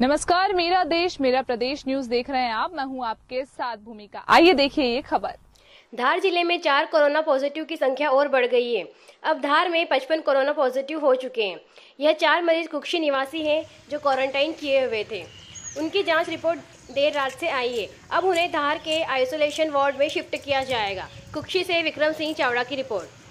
नमस्कार मेरा देश मेरा प्रदेश न्यूज देख रहे हैं आप मैं हूं आपके साथ भूमिका आइए देखिए ये खबर धार जिले में चार कोरोना पॉजिटिव की संख्या और बढ़ गई है अब धार में पचपन कोरोना पॉजिटिव हो चुके हैं यह चार मरीज कुक्षी निवासी हैं जो क्वारंटाइन किए हुए थे उनकी जांच रिपोर्ट देर रात से आई है अब उन्हें धार के आइसोलेशन वार्ड में शिफ्ट किया जाएगा कुक्षी से विक्रम सिंह चावड़ा की रिपोर्ट